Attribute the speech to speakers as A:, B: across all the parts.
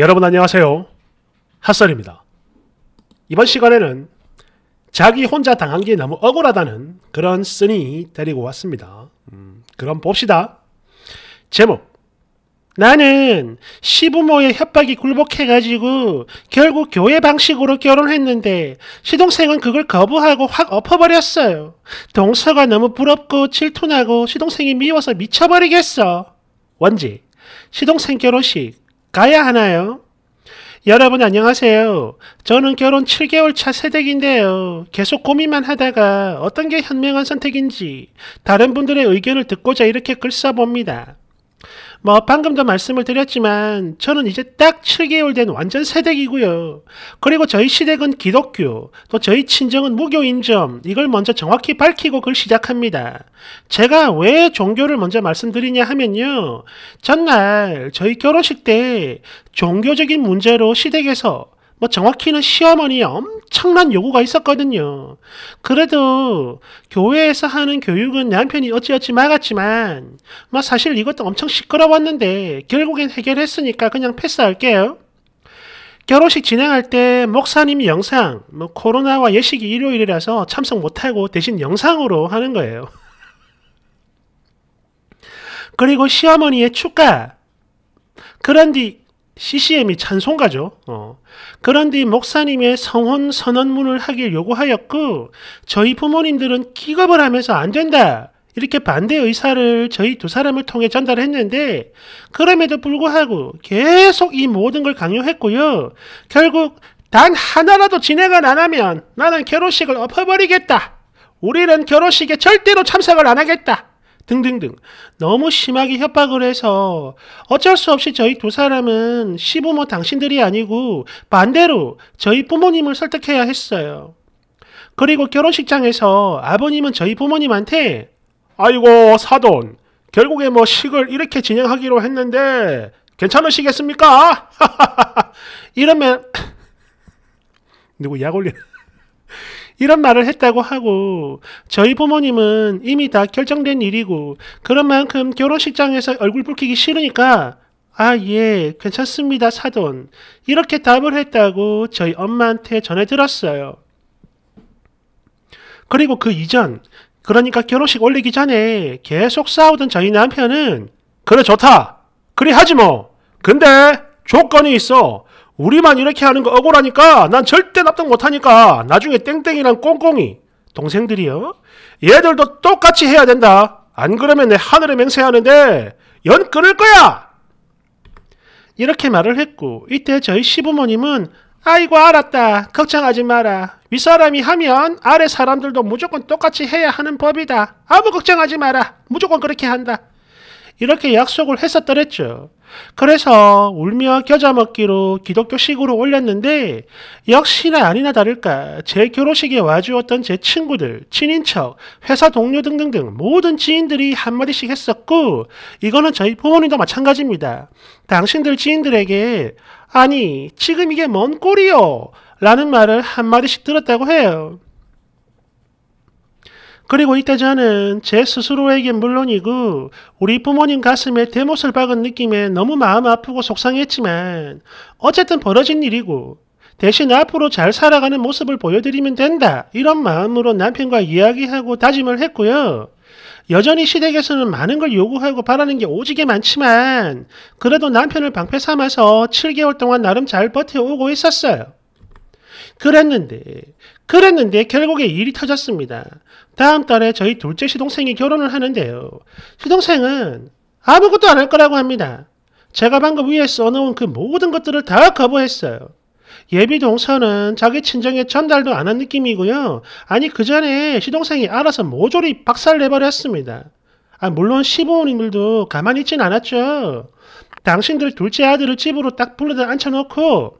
A: 여러분 안녕하세요. 핫설입니다. 이번 시간에는 자기 혼자 당한 게 너무 억울하다는 그런 쓴이 데리고 왔습니다. 음, 그럼 봅시다. 제목 나는 시부모의 협박이 굴복해가지고 결국 교회 방식으로 결혼했는데 시동생은 그걸 거부하고 확 엎어버렸어요. 동서가 너무 부럽고 질투나고 시동생이 미워서 미쳐버리겠어. 원지 시동생 결혼식 가야 하나요? 여러분 안녕하세요. 저는 결혼 7개월 차 새댁인데요. 계속 고민만 하다가 어떤 게 현명한 선택인지 다른 분들의 의견을 듣고자 이렇게 글 써봅니다. 뭐 방금도 말씀을 드렸지만 저는 이제 딱 7개월 된 완전 새댁이고요. 그리고 저희 시댁은 기독교, 또 저희 친정은 무교인 점 이걸 먼저 정확히 밝히고 그걸 시작합니다. 제가 왜 종교를 먼저 말씀드리냐 하면요. 전날 저희 결혼식 때 종교적인 문제로 시댁에서 뭐 정확히는 시어머니 엄청난 요구가 있었거든요. 그래도 교회에서 하는 교육은 남편이 어찌어찌 막았지만 뭐 사실 이것도 엄청 시끄러웠는데 결국엔 해결했으니까 그냥 패스할게요. 결혼식 진행할 때 목사님 영상, 뭐 코로나와 예식이 일요일이라서 참석 못하고 대신 영상으로 하는 거예요. 그리고 시어머니의 축가. 그런 뒤 CCM이 찬송가죠. 어. 그런데 목사님의 성혼 선언문을 하길 요구하였고 저희 부모님들은 기겁을 하면서 안 된다. 이렇게 반대 의사를 저희 두 사람을 통해 전달했는데 그럼에도 불구하고 계속 이 모든 걸 강요했고요. 결국 단 하나라도 진행을 안 하면 나는 결혼식을 엎어버리겠다. 우리는 결혼식에 절대로 참석을 안 하겠다. 등등등 너무 심하게 협박을 해서 어쩔 수 없이 저희 두 사람은 시부모 당신들이 아니고 반대로 저희 부모님을 설득해야 했어요. 그리고 결혼식장에서 아버님은 저희 부모님한테 아이고 사돈 결국에 뭐 식을 이렇게 진행하기로 했는데 괜찮으시겠습니까? 이러면 누구 약올리 이런 말을 했다고 하고 저희 부모님은 이미 다 결정된 일이고 그런 만큼 결혼식장에서 얼굴 붉히기 싫으니까 아, 예, 괜찮습니다, 사돈. 이렇게 답을 했다고 저희 엄마한테 전해 들었어요. 그리고 그 이전, 그러니까 결혼식 올리기 전에 계속 싸우던 저희 남편은, 그래, 좋다. 그리 하지 뭐. 근데 조건이 있어. 우리만 이렇게 하는 거 억울하니까 난 절대 납득 못하니까 나중에 땡땡이랑 꽁꽁이 동생들이요 얘들도 똑같이 해야 된다 안 그러면 내 하늘에 맹세하는데 연 끊을 거야 이렇게 말을 했고 이때 저희 시부모님은 아이고 알았다 걱정하지 마라 윗사람이 하면 아래 사람들도 무조건 똑같이 해야 하는 법이다 아무 걱정하지 마라 무조건 그렇게 한다 이렇게 약속을 했었더랬죠. 그래서 울며 겨자 먹기로 기독교식으로 올렸는데 역시나 아니나 다를까 제 결혼식에 와주었던 제 친구들, 친인척, 회사 동료 등등등 모든 지인들이 한마디씩 했었고 이거는 저희 부모님도 마찬가지입니다. 당신들 지인들에게 아니 지금 이게 뭔 꼴이요? 라는 말을 한마디씩 들었다고 해요. 그리고 이때 저는 제 스스로에게 물론이고 우리 부모님 가슴에 대못을 박은 느낌에 너무 마음 아프고 속상했지만 어쨌든 벌어진 일이고 대신 앞으로 잘 살아가는 모습을 보여드리면 된다 이런 마음으로 남편과 이야기하고 다짐을 했고요. 여전히 시댁에서는 많은 걸 요구하고 바라는 게 오지게 많지만 그래도 남편을 방패 삼아서 7개월 동안 나름 잘 버텨오고 있었어요. 그랬는데, 그랬는데 결국에 일이 터졌습니다. 다음 달에 저희 둘째 시동생이 결혼을 하는데요. 시동생은 아무것도 안 할 거라고 합니다. 제가 방금 위에 써놓은 그 모든 것들을 다 거부했어요. 예비 동선은 자기 친정에 전달도 안 한 느낌이고요. 아니 그 전에 시동생이 알아서 모조리 박살내버렸습니다. 아 물론 시부모님들도 가만히 있진 않았죠. 당신들 둘째 아들을 집으로 딱 불러다 앉혀놓고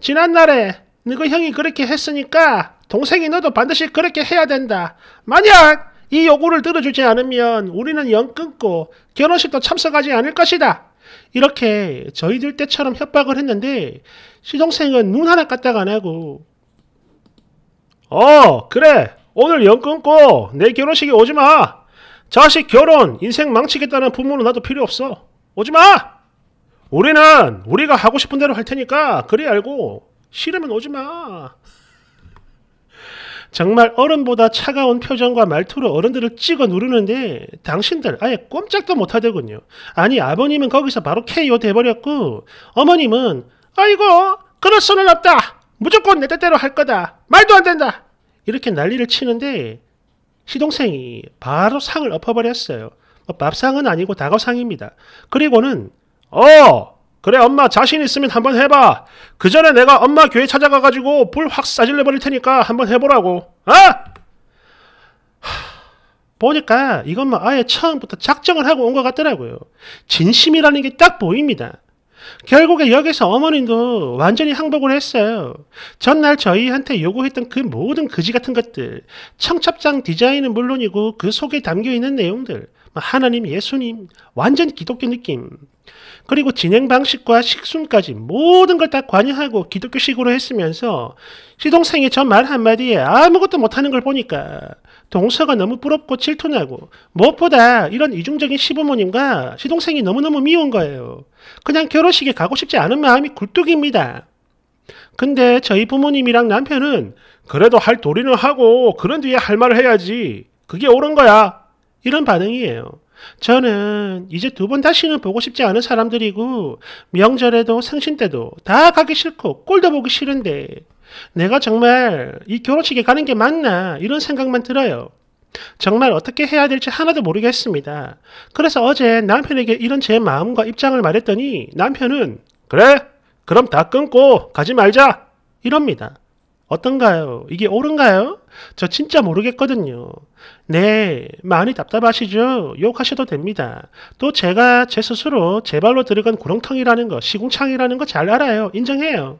A: 지난날에 너희 형이 그렇게 했으니까 동생이 너도 반드시 그렇게 해야 된다. 만약 이 요구를 들어주지 않으면 우리는 연 끊고 결혼식도 참석하지 않을 것이다. 이렇게 저희들 때처럼 협박을 했는데 시동생은 눈 하나 까딱 안 하고 어 그래 오늘 연 끊고 내 결혼식에 오지마 자식 결혼 인생 망치겠다는 부모는 나도 필요 없어 오지마 우리는 우리가 하고 싶은 대로 할 테니까 그리 알고 싫으면 오지 마. 정말 어른보다 차가운 표정과 말투로 어른들을 찍어 누르는데 당신들 아예 꼼짝도 못하더군요. 아니 아버님은 거기서 바로 KO 돼버렸고 어머님은 아이고 그럴 수는 없다. 무조건 내 뜻대로 할 거다. 말도 안 된다. 이렇게 난리를 치는데 시동생이 바로 상을 엎어버렸어요. 뭐 밥상은 아니고 다과상입니다. 그리고는 어! 그래 엄마 자신 있으면 한번 해봐. 그 전에 내가 엄마 교회 찾아가가지고 불 확 싸질러버릴 테니까 한번 해보라고. 어? 보니까 이것만 아예 처음부터 작정을 하고 온 것 같더라고요. 진심이라는 게 딱 보입니다. 결국에 여기서 어머님도 완전히 항복을 했어요. 전날 저희한테 요구했던 그 모든 그지 같은 것들, 청첩장 디자인은 물론이고 그 속에 담겨 있는 내용들, 뭐 하나님, 예수님, 완전 기독교 느낌, 그리고 진행 방식과 식순까지 모든 걸 다 관여하고 기독교식으로 했으면서 시동생이 저 말 한마디에 아무것도 못하는 걸 보니까 동서가 너무 부럽고 질투나고 무엇보다 이런 이중적인 시부모님과 시동생이 너무너무 미운 거예요. 그냥 결혼식에 가고 싶지 않은 마음이 굴뚝입니다. 근데 저희 부모님이랑 남편은 그래도 할 도리는 하고 그런 뒤에 할 말을 해야지. 그게 옳은 거야. 이런 반응이에요. 저는 이제 두 번 다시는 보고 싶지 않은 사람들이고 명절에도 생신 때도 다 가기 싫고 꼴도 보기 싫은데 내가 정말 이 결혼식에 가는 게 맞나 이런 생각만 들어요. 정말 어떻게 해야 될지 하나도 모르겠습니다. 그래서 어제 남편에게 이런 제 마음과 입장을 말했더니 남편은 그래 그럼 다 끊고 가지 말자 이럽니다. 어떤가요? 이게 옳은가요? 저 진짜 모르겠거든요. 네, 많이 답답하시죠? 욕하셔도 됩니다. 또 제가 제 스스로 제 발로 들어간 구렁텅이라는 거, 시궁창이라는 거 잘 알아요. 인정해요.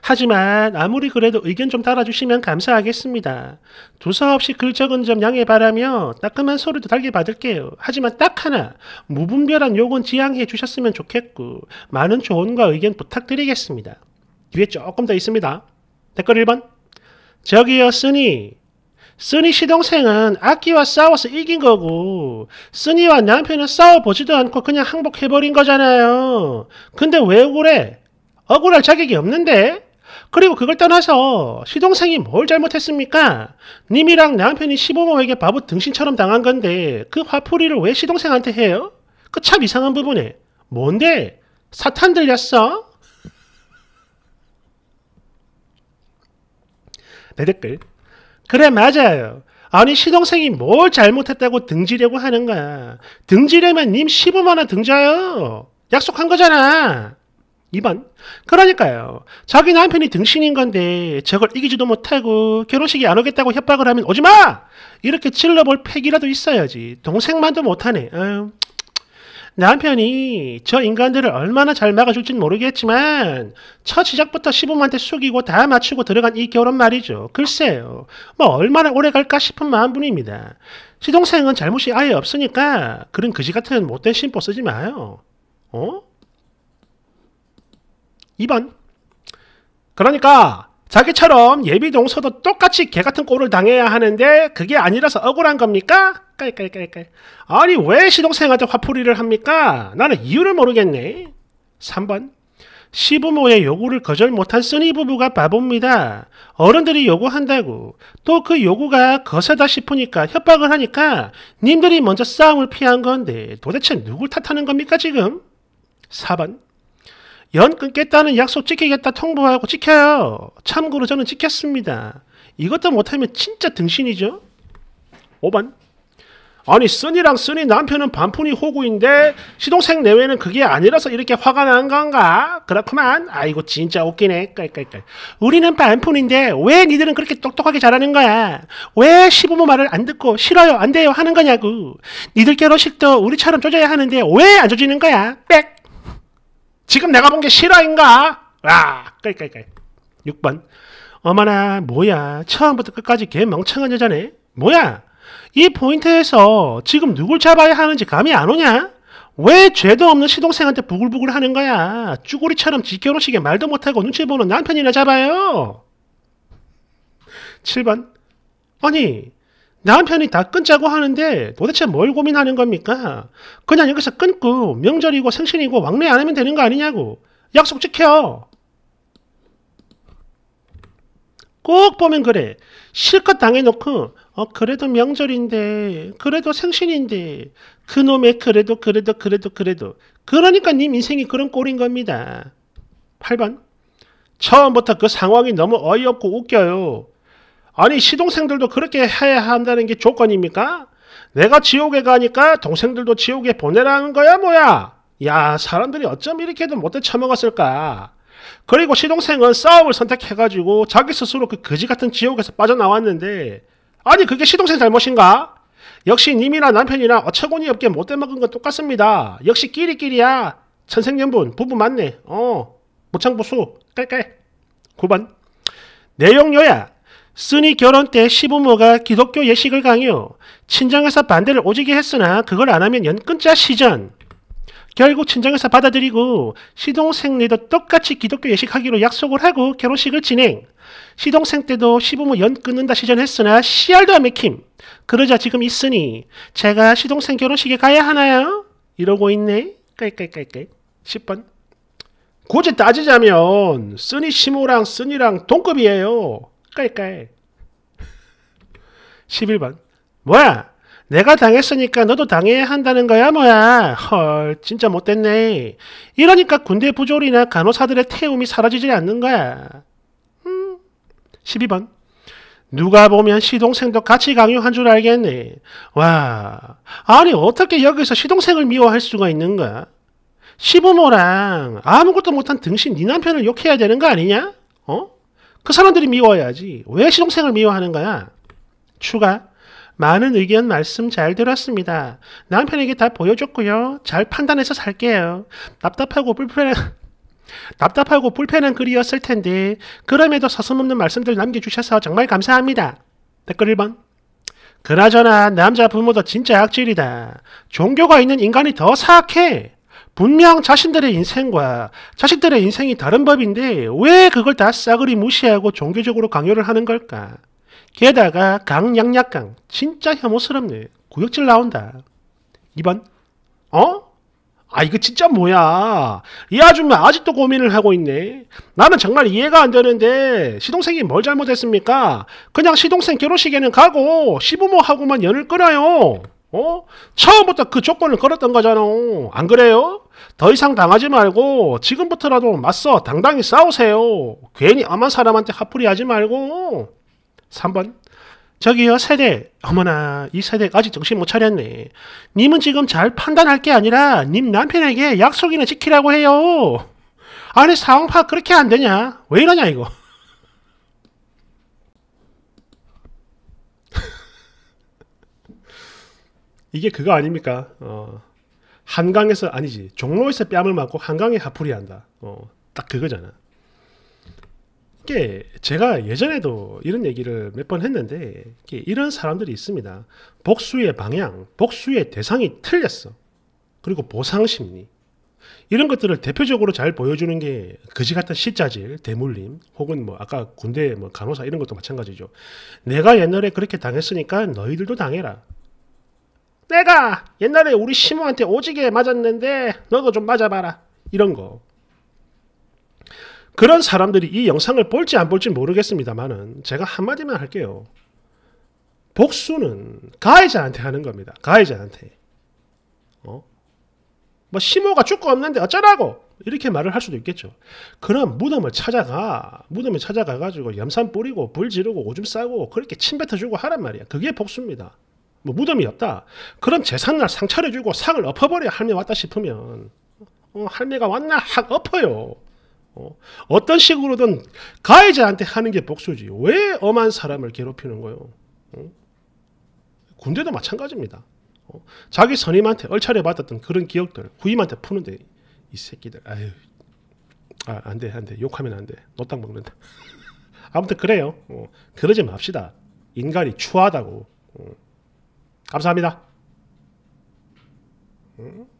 A: 하지만 아무리 그래도 의견 좀 달아주시면 감사하겠습니다. 두서없이 글 적은 점 양해 바라며 따끔한 소리도 달게 받을게요. 하지만 딱 하나, 무분별한 욕은 지양해 주셨으면 좋겠고, 많은 조언과 의견 부탁드리겠습니다. 뒤에 조금 더 있습니다. 댓글 1번 저기요 쓰니 쓰니 시동생은 악기와 싸워서 이긴 거고 쓰니와 남편은 싸워보지도 않고 그냥 항복해버린 거잖아요. 근데 왜 억울해? 억울할 자격이 없는데? 그리고 그걸 떠나서 시동생이 뭘 잘못했습니까? 님이랑 남편이 시부모에게 바보 등신처럼 당한 건데 그 화풀이를 왜 시동생한테 해요? 그 참 이상한 부분에 뭔데? 사탄 들렸어? 내 댓글. 그래 맞아요. 아니 시동생이 뭘 잘못했다고 등지려고 하는 거야. 등지려면 님 15만 원 등져요. 약속한 거잖아. 2번. 그러니까요. 자기 남편이 등신인 건데 저걸 이기지도 못하고 결혼식에 안 오겠다고 협박을 하면 오지 마! 이렇게 질러볼 패기라도 있어야지. 동생만도 못하네. 아유. 남편이 저 인간들을 얼마나 잘 막아줄진 모르겠지만 첫 시작부터 시부모한테 숙이고 다 맞추고 들어간 이 결혼 말이죠. 글쎄요. 뭐 얼마나 오래 갈까 싶은 마음뿐입니다. 시동생은 잘못이 아예 없으니까 그런 그지 같은 못된 심보 쓰지 마요. 어? 2번 그러니까 자기처럼 예비 동서도 똑같이 개 같은 꼴을 당해야 하는데 그게 아니라서 억울한 겁니까? 깔깔깔깔. 아니 왜 시동생한테 화풀이를 합니까? 나는 이유를 모르겠네. 3번 시부모의 요구를 거절 못한 쓰니 부부가 바보입니다. 어른들이 요구한다고 또 그 요구가 거세다 싶으니까 협박을 하니까 님들이 먼저 싸움을 피한 건데 도대체 누굴 탓하는 겁니까 지금? 4번 연 끊겠다는 약속 지키겠다 통보하고 지켜요. 참고로 저는 지켰습니다. 이것도 못하면 진짜 등신이죠. 5번. 아니 쓰니랑 쓰니 남편은 반푼이 호구인데 시동생 내외는 그게 아니라서 이렇게 화가 난 건가? 그렇구만. 아이고 진짜 웃기네. 깔깔깔. 우리는 반푼인데 왜 니들은 그렇게 똑똑하게 잘하는 거야? 왜 시부모 말을 안 듣고 싫어요 안 돼요 하는 거냐고. 니들 결혼식도 우리처럼 쪼져야 하는데 왜 안쪼지는 거야? 빽. 지금 내가 본 게 실화인가? 아, 끌끌끌. 6번. 어머나, 뭐야. 처음부터 끝까지 개 멍청한 여자네. 뭐야. 이 포인트에서 지금 누굴 잡아야 하는지 감이 안 오냐? 왜 죄도 없는 시동생한테 부글부글 하는 거야? 쭈구리처럼 지켜놓으시게 말도 못하고 눈치 보는 남편이나 잡아요. 7번. 아니, 남편이 다 끊자고 하는데 도대체 뭘 고민하는 겁니까? 그냥 여기서 끊고 명절이고 생신이고 왕래 안 하면 되는 거 아니냐고. 약속 지켜. 꼭 보면 그래. 실컷 당해놓고 어 그래도 명절인데 그래도 생신인데 그놈의 그래도 그래도 그래도 그래도 그러니까 님 인생이 그런 꼴인 겁니다. 8번 처음부터 그 상황이 너무 어이없고 웃겨요. 아니 시동생들도 그렇게 해야 한다는 게 조건입니까? 내가 지옥에 가니까 동생들도 지옥에 보내라는 거야 뭐야? 야 사람들이 어쩜 이렇게도 못돼 처먹었을까? 그리고 시동생은 싸움을 선택해가지고 자기 스스로 그 거지 같은 지옥에서 빠져나왔는데 아니 그게 시동생 잘못인가? 역시 님이나 남편이나 어처구니 없게 못돼 먹은 건 똑같습니다. 역시 끼리끼리야. 천생연분 부부 맞네. 어 모창보수 깔깔 9번 내용 요약 쓰니 결혼 때 시부모가 기독교 예식을 강요, 친정에서 반대를 오지게 했으나 그걸 안 하면 연끈자 시전. 결국 친정에서 받아들이고 시동생 네도 똑같이 기독교 예식하기로 약속을 하고 결혼식을 진행. 시동생 때도 시부모 연 끊는다 시전했으나 씨알도 안 맥힘. 그러자 지금 있으니 제가 시동생 결혼식에 가야 하나요? 이러고 있네. 깔깔깔깔. 10번. 굳이 따지자면 쓰니 시모랑 쓰니랑 동급이에요. 깔깔. 11번. 뭐야? 내가 당했으니까 너도 당해야 한다는 거야, 뭐야? 헐, 진짜 못됐네. 이러니까 군대 부조리나 간호사들의 태움이 사라지지 않는 거야. 음. 12번. 누가 보면 시동생도 같이 강요한 줄 알겠네. 와, 아니 어떻게 여기서 시동생을 미워할 수가 있는가? 시부모랑 아무것도 못한 등신 네 남편을 욕해야 되는 거 아니냐? 어? 그 사람들이 미워야지. 해왜 시동생을 미워하는 거야? 추가. 많은 의견 말씀 잘 들었습니다. 남편에게 다 보여줬고요. 잘 판단해서 살게요. 답답하고 불편한, 답답하고 불편한 글이었을 텐데, 그럼에도 서슴없는 말씀들 남겨주셔서 정말 감사합니다. 댓글 1번. 그나저나 남자 부모도 진짜 악질이다. 종교가 있는 인간이 더 사악해. 분명 자신들의 인생과 자신들의 인생이 다른 법인데 왜 그걸 다 싸그리 무시하고 종교적으로 강요를 하는 걸까? 게다가 강약약강 진짜 혐오스럽네. 구역질 나온다. 2번 어? 아 이거 진짜 뭐야 이 아줌마 아직도 고민을 하고 있네 나는 정말 이해가 안 되는데 시동생이 뭘 잘못했습니까 그냥 시동생 결혼식에는 가고 시부모하고만 연을 끊어요 어? 처음부터 그 조건을 걸었던 거잖아. 안 그래요? 더 이상 당하지 말고 지금부터라도 맞서 당당히 싸우세요. 괜히 엄한 사람한테 하풀이 하지 말고. 3번. 저기요 세대 어머나 이 세대 아직 정신 못 차렸네 님은 지금 잘 판단할 게 아니라 님 남편에게 약속이나 지키라고 해요 아니 상황 파악 그렇게 안 되냐 왜 이러냐 이거 이게 그거 아닙니까? 어, 한강에서 아니지 종로에서 뺨을 맞고 한강에 하풀이 한다. 어, 딱 그거잖아. 이게 제가 예전에도 이런 얘기를 몇 번 했는데 이런 사람들이 있습니다. 복수의 방향, 복수의 대상이 틀렸어. 그리고 보상 심리. 이런 것들을 대표적으로 잘 보여주는 게 그지 같은 시자질, 대물림, 혹은 뭐 아까 군대 뭐 간호사 이런 것도 마찬가지죠. 내가 옛날에 그렇게 당했으니까 너희들도 당해라. 내가 옛날에 우리 시모한테 오지게 맞았는데 너도 좀 맞아봐라. 이런 거. 그런 사람들이 이 영상을 볼지 안 볼지 모르겠습니다만은 제가 한마디만 할게요. 복수는 가해자한테 하는 겁니다. 가해자한테. 어? 뭐시모가 죽고 없는데 어쩌라고 이렇게 말을 할 수도 있겠죠. 그런 무덤을 찾아가 무덤을 찾아가 가지고 염산 뿌리고 불 지르고 오줌 싸고 그렇게 침 뱉어주고 하란 말이야. 그게 복수입니다. 뭐 무덤이 없다. 그럼 재산날 상처를 주고 상을 엎어버려 할매 왔다 싶으면 어, 할매가 왔나 확 엎어요. 어, 떤 식으로든 가해자한테 하는 게 복수지. 왜 엄한 사람을 괴롭히는 거요? 어? 군대도 마찬가지입니다. 어? 자기 선임한테 얼차려 받았던 그런 기억들 후임한테 푸는데 이 새끼들 아유 아, 안 돼, 안 돼. 욕하면 안 돼. 노땅 먹는다. 아무튼 그래요. 어, 그러지 맙시다. 인간이 추하다고. 어. 감사합니다. 음?